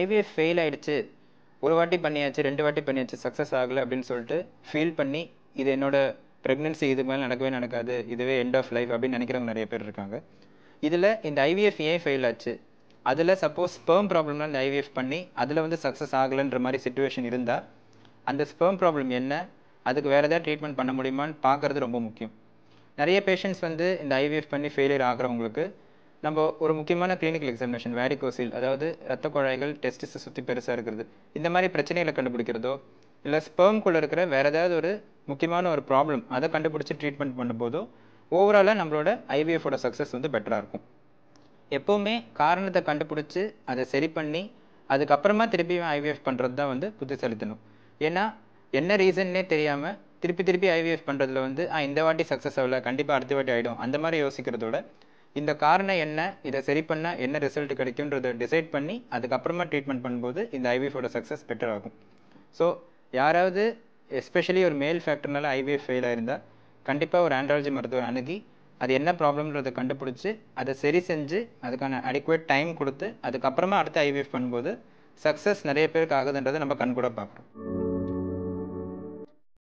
IVF fail ஆகிடுச்சு ஒரு வாட்டி பண்ணியாச்சு ரெண்டு வாட்டி பண்ணியாச்சு சக்ஸஸ் ஆகலை அப்படின்னு சொல்லிட்டு ஃபீல் பண்ணி இது என்னோடய ப்ரெக்னென்சி இது மேலே நடக்கவே நடக்காது இதுவே எண்ட் ஆஃப் லைஃப் அப்படின்னு நினைக்கிறவங்க நிறைய பேர் இருக்காங்க இதில் இந்த ஐவிஎஃப் ஏன் ஃபெயில் ஆச்சு அதில் சப்போஸ் ஸ்பேம் ப்ராப்ளம்னால் இந்த ஐவிஎஃப் பண்ணி அதில் வந்து சக்ஸஸ் ஆகலைன்ற மாதிரி சுச்சுவேஷன் இருந்தால் அந்த ஸ்பேம் ப்ராப்ளம் என்ன அதுக்கு வேறு எதாவது ட்ரீட்மெண்ட் பண்ண முடியுமான்னு பார்க்குறது ரொம்ப முக்கியம் நிறைய பேஷண்ட்ஸ் வந்து இந்த ஐவிஎஃப் பண்ணி ஃபெயிலியர் ஆகிறவங்களுக்கு நம்ம ஒரு முக்கியமான கிளினிக்கல் எக்ஸாமினேஷன் வேரிகோசில் அதாவது ரத்த குழாய்கள் டெஸ்டிஸை சுற்றி பெருசாக இருக்கிறது இந்த மாதிரி பிரச்சனைகளை கண்டுபிடிக்கிறதோ இல்லை ஸ்பெர்ம்குள்ளே இருக்கிற வேறு ஏதாவது ஒரு முக்கியமான ஒரு ப்ராப்ளம் அதை கண்டுபிடிச்சி ட்ரீட்மெண்ட் பண்ணும்போதோ ஓவராலாக நம்மளோட ஐவிஎஃபோட சக்ஸஸ் வந்து பெட்டராக இருக்கும் எப்போவுமே காரணத்தை கண்டுபிடிச்சி அதை சரி பண்ணி அதுக்கப்புறமா திருப்பி ஐவிஎஃப் பண்ணுறது தான் வந்து புத்தி செலுத்தணும் ஏன்னா என்ன ரீசன்னே தெரியாமல் திருப்பி திருப்பி ஐவிஎஃப் பண்ணுறதுல வந்து இந்த வாட்டி சக்ஸஸ் ஆகல கண்டிப்பாக அடுத்த வாட்டி ஆகிடும் அந்த மாதிரி யோசிக்கிறதோட இந்த காரணம் என்ன இதை சரி பண்ணால் என்ன ரிசல்ட் கிடைக்குன்றதை டிசைட் பண்ணி அதுக்கப்புறமா ட்ரீட்மெண்ட் பண்ணும்போது இந்த ஐவிஎஃபோட சக்ஸஸ் பெட்டர் ஆகும் ஸோ யாராவது எஸ்பெஷலி ஒரு மேல் ஃபேக்டர்னால ஐவிஎஃப் ஃபெயில் ஆயிருந்தால் கண்டிப்பாக ஒரு ஆண்ட்ராலஜி மருத்துவர் அணுகி அது என்ன ப்ராப்ளம்ன்றதை கண்டுபிடிச்சி அதை சரி செஞ்சு அதுக்கான அடிக்குவேட் டைம் கொடுத்து அதுக்கப்புறமா அடுத்து ஐவிஎஃப் பண்ணும்போது சக்ஸஸ் நிறைய பேருக்கு ஆகுதுன்றதை நம்ம கண்கூட பார்க்குறோம்